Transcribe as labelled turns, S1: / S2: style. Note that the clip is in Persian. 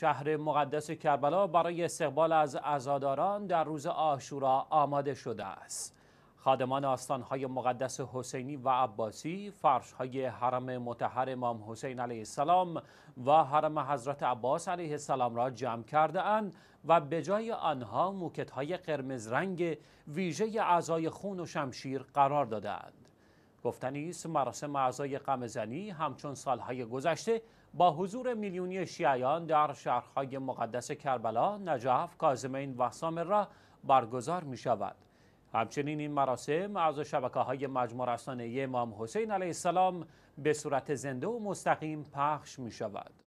S1: شهر مقدس کربلا برای استقبال از ازاداران در روز آشورا آماده شده است. خادمان آستانهای مقدس حسینی و عباسی، فرشهای حرم متحر امام حسین علیه السلام و حرم حضرت عباس علیه السلام را جمع کرده اند و به جای آنها موکتهای قرمز رنگ ویژه اعضای خون و شمشیر قرار دادند. گفتنی مراسم اعضای قمزنی همچون سالهای گذشته با حضور میلیونی شیعیان در شهرهای مقدس کربلا، نجف، کازمین و را برگزار می شود. همچنین این مراسم از شبکه های مجموع رسانه امام حسین علیه السلام به صورت زنده و مستقیم پخش می شود.